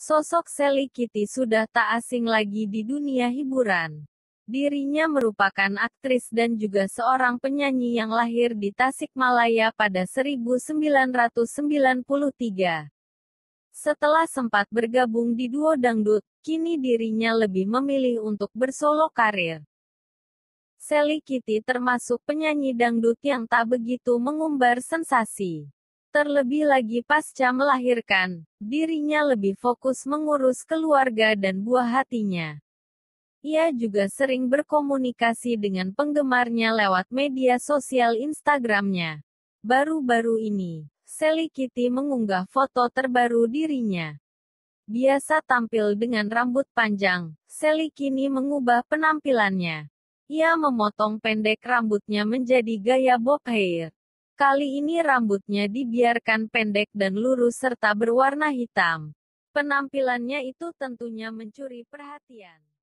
Sosok Sally Kitty sudah tak asing lagi di dunia hiburan. Dirinya merupakan aktris dan juga seorang penyanyi yang lahir di Tasikmalaya pada 1993. Setelah sempat bergabung di duo dangdut, kini dirinya lebih memilih untuk bersolo karir. Sally Kitty termasuk penyanyi dangdut yang tak begitu mengumbar sensasi. Terlebih lagi pasca melahirkan, dirinya lebih fokus mengurus keluarga dan buah hatinya. Ia juga sering berkomunikasi dengan penggemarnya lewat media sosial Instagramnya. Baru-baru ini, Sally Kitty mengunggah foto terbaru dirinya. Biasa tampil dengan rambut panjang, Sally kini mengubah penampilannya. Ia memotong pendek rambutnya menjadi gaya bob hair. Kali ini rambutnya dibiarkan pendek dan lurus serta berwarna hitam. Penampilannya itu tentunya mencuri perhatian.